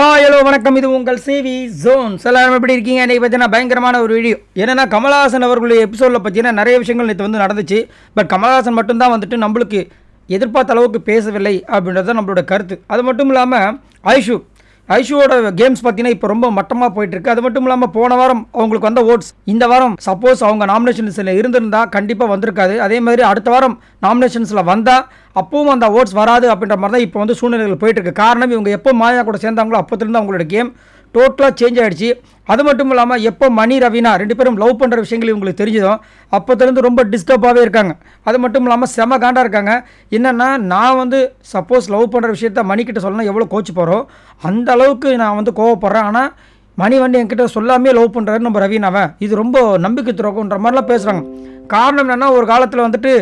hi hello வணக்கம் இது உங்கள் சிவி ஜோன்ஸ் எல்லாரும் எப்படி இருக்கீங்க இன்றைக்கி பார்த்தீங்கன்னா பயங்கரமான ஒரு வீடியோ என்னென்னா கமல்ஹாசன் அவர்களுடைய எபிசோடில் பார்த்தீங்கன்னா நிறைய விஷயங்கள் நேற்று வந்து நடந்துச்சு பட் கமலஹாசன் மட்டும்தான் வந்துட்டு நம்மளுக்கு எதிர்பார்த்த அளவுக்கு பேசவில்லை அப்படின்றது தான் நம்மளோட கருத்து அது மட்டும் இல்லாமல் ஐஷு ஐஷுவோட கேம்ஸ் பார்த்தீங்கன்னா இப்போ ரொம்ப மட்டமாக இருக்கு அது மட்டும் இல்லாமல் போன வாரம் அவங்களுக்கு வந்த ஓட்ஸ் இந்த வாரம் சப்போஸ் அவங்க நாமினேஷன்ஸில் இருந்திருந்தா கண்டிப்பாக வந்திருக்காது அதே மாதிரி அடுத்த வாரம் நாமினேஷன்ஸில் வந்தால் அப்பவும் அந்த ஓட்ஸ் வராது அப்படின்ற மாதிரி தான் இப்போ வந்து சூழ்நிலைகள் போயிட்டுருக்கு காரணம் இவங்க எப்போ மாயா கூட சேர்ந்தாங்களோ அப்போத்துலேருந்து அவங்களோட கேம் டோட்டலாக சேஞ்ச் ஆகிடுச்சு அது மட்டும் இல்லாமல் எப்போ மணி ரவினா ரெண்டு பேரும் லவ் பண்ணுற விஷயங்கள் இவங்களுக்கு தெரிஞ்சதும் அப்போத்துலேருந்து ரொம்ப டிஸ்டர்பாகவே இருக்காங்க அது மட்டும் இல்லாமல் செம காண்டாக இருக்காங்க என்னென்னா நான் வந்து சப்போஸ் லவ் பண்ணுற விஷயத்த மணிக்கிட்ட சொல்லணும் எவ்வளோ கோச்சு போகிறோம் அந்த அளவுக்கு நான் வந்து கோவப்படுறேன் ஆனால் மணி வந்து என்கிட்ட சொல்லாமே லவ் பண்ணுறாரு நம்ம ரவீனாவன் இது ரொம்ப நம்பிக்கை துறக்குன்ற மாதிரிலாம் பேசுகிறாங்க காரணம் என்னென்னா ஒரு காலத்தில் வந்துட்டு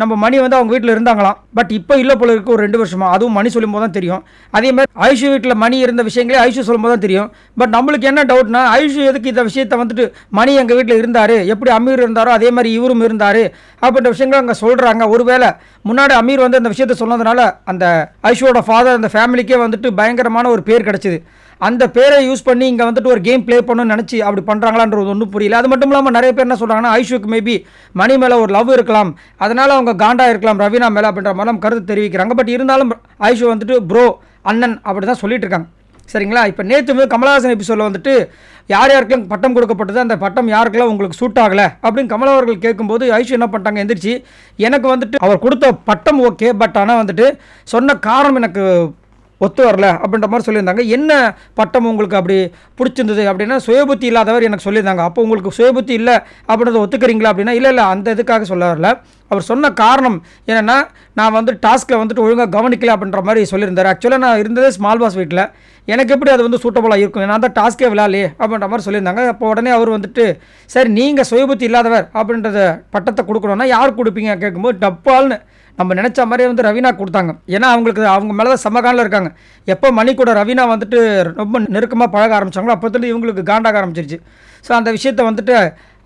நம்ம மணி வந்து அவங்க வீட்டில் இருந்தாங்களாம் பட் இப்போ இல்லை போல இருக்குது ஒரு ரெண்டு வருஷமாக அதுவும் மணி சொல்லும்போது தான் தெரியும் அதே மாதிரி ஆயுஷு வீட்டில் மணி இருந்த விஷயங்களே ஆயுஷு சொல்லும்போது தான் தெரியும் பட் நம்மளுக்கு என்ன டவுட்னா ஆயுஷு எதுக்கு இந்த விஷயத்த வந்துட்டு மணி எங்கள் வீட்டில் இருந்தார் எப்படி அமீர் இருந்தாரோ அதே மாதிரி இவரும் இருந்தார் அப்படின்ற விஷயங்கள் அங்கே சொல்கிறாங்க ஒருவேளை முன்னாடி அமீர் வந்து அந்த விஷயத்த சொன்னதுனால அந்த ஐஷுவோட ஃபாதர் அந்த ஃபேமிலிக்கே வந்துட்டு பயங்கரமான ஒரு பேர் கிடச்சிது அந்த பேரை யூஸ் பண்ணி இங்கே வந்துட்டு ஒரு கேம் ப்ளே பண்ணணும்னு நினச்சி அப்படி பண்ணுறாங்களான்றது ஒன்றும் புரியல அது மட்டும் இல்லாமல் நிறைய பேர் என்ன சொல்கிறாங்கன்னா ஐஷுக்கு மேபி மணி மேலே ஒரு லவ் இருக்கலாம் அதனால் அவங்க காண்டாக இருக்கலாம் ரவீனா மேலே அப்படின்ற மாதிரி கருத்து தெரிவிக்கிறாங்க பட் இருந்தாலும் ஆயுஷு வந்துட்டு ப்ரோ அண்ணன் அப்படி தான் சொல்லிட்டு இருக்காங்க சரிங்களா இப்போ நேற்று வந்து கமலஹாசன் எபிசோடில் வந்துட்டு யார் யாருக்கும் பட்டம் கொடுக்கப்பட்டது அந்த பட்டம் யாருக்கெல்லாம் உங்களுக்கு சூட் ஆகலை அப்படின்னு கமலா அவர்கள் கேட்கும்போது ஐஷு என்ன பண்ணிட்டாங்க எந்திரிச்சு எனக்கு வந்துட்டு அவர் கொடுத்த பட்டம் ஓகே பட் ஆனால் வந்துட்டு சொன்ன காரணம் எனக்கு ஒத்து வரல அப்படின்ற மாதிரி சொல்லியிருந்தாங்க என்ன பட்டம் உங்களுக்கு அப்படி பிடிச்சிருந்தது அப்படின்னா சுயபுத்தி இல்லாதவர் எனக்கு சொல்லியிருந்தாங்க அப்போ உங்களுக்கு சுயபுத்தி இல்லை அப்படின்றத ஒத்துக்கிறீங்களா அப்படின்னா இல்லை இல்லை அந்த இதுக்காக சொல்ல வரல அவர் சொன்ன காரணம் என்னென்னா நான் வந்து டாஸ்க்கில் வந்துட்டு ஒழுங்காக கவனிக்கல அப்படின்ற மாதிரி சொல்லியிருந்தார் ஆக்சுவலாக நான் இருந்ததே ஸ்மால் பாஸ் வீட்டில் எனக்கு எப்படி அது வந்து சூட்டபுளாக இருக்கும் நான் தான் டாஸ்க்கே விளையாடலையே அப்படின்ற மாதிரி சொல்லியிருந்தாங்க அப்போ உடனே அவர் வந்துட்டு சரி நீங்கள் சுயபுத்தி இல்லாதவர் அப்படின்றத பட்டத்தை கொடுக்கணும்னா யார் கொடுப்பீங்க கேட்கும்போது டப்பால்னு நம்ம நினச்ச மாதிரியே வந்து ரவீனா கொடுத்தாங்க ஏன்னா அவங்களுக்கு அவங்க மேலே தான் சமகாலில் இருக்காங்க எப்போ மணி கூட ரவீனா வந்துட்டு ரொம்ப நெருக்கமாக பழக ஆரம்பித்தாங்களோ அப்போத்துலேருந்து இவங்களுக்கு காண்டாக ஆரம்பிச்சிருச்சு ஸோ அந்த விஷயத்தை வந்துட்டு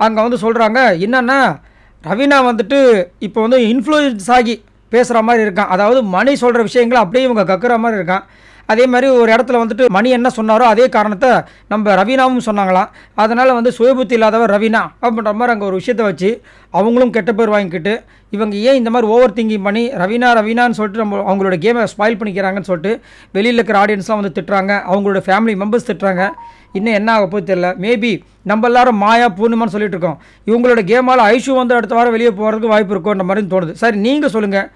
அங்கே வந்து சொல்கிறாங்க என்னென்னா ரவீனா வந்துட்டு இப்போ வந்து இன்ஃப்ளூயன்ஸ் ஆகி பேசுகிற மாதிரி இருக்கான் அதாவது மணி சொல்கிற விஷயங்களை அப்படியே இவங்க கக்குற மாதிரி இருக்கான் அதே மாதிரி ஒரு இடத்துல வந்துட்டு மணி என்ன சொன்னாரோ அதே காரணத்தை நம்ம ரவீனாவும் சொன்னாங்களாம் அதனால் வந்து சுயபுத்தி இல்லாதவர் ரவீனா அப்படின்ற மாதிரி அங்கே ஒரு விஷயத்தை வச்சு அவங்களும் கெட்ட பேர் வாங்கிக்கிட்டு இவங்க ஏன் இந்த மாதிரி ஓவர் திங்கிங் பண்ணி ரவீனா ரவீனான்னு சொல்லிட்டு நம்ம அவங்களோட கேமை ஸ்பாயில் பண்ணிக்கிறாங்கன்னு சொல்லிட்டு வெளியில் இருக்கிற ஆடியன்ஸ்லாம் வந்து திட்டுறாங்க அவங்களோட ஃபேமிலி மெம்பர்ஸ் திட்டுறாங்க இன்னும் என்ன ஆக போய் தெரில மேபி நம்ம எல்லாரும் மாயா பூர்ணிமான்னு சொல்லிட்டு இருக்கோம் இவங்களோட கேமால் ஐஷு வந்து அடுத்த வாரம் வெளியே போகிறதுக்கு வாய்ப்பு இருக்கும்ன்ற மாதிரி தோணுது சரி நீங்கள் சொல்லுங்கள்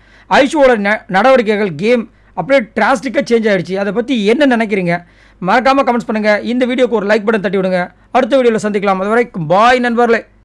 ஐஷுவோட நடவடிக்கைகள் கேம் அப்படியே டிராஸ்டிக்காக சேஞ்ச் ஆகிடுச்சு அதை பற்றி என்ன நினைக்கிறீங்க மறக்காமல் கமெண்ட்ஸ் பண்ணுங்கள் இந்த வீடியோக்கு ஒரு லைக் பட்டன் தட்டி விடுங்க அடுத்த வீடியோவில் சந்திக்கலாம் அது வரைக்கும் பாய் நண்பர்களே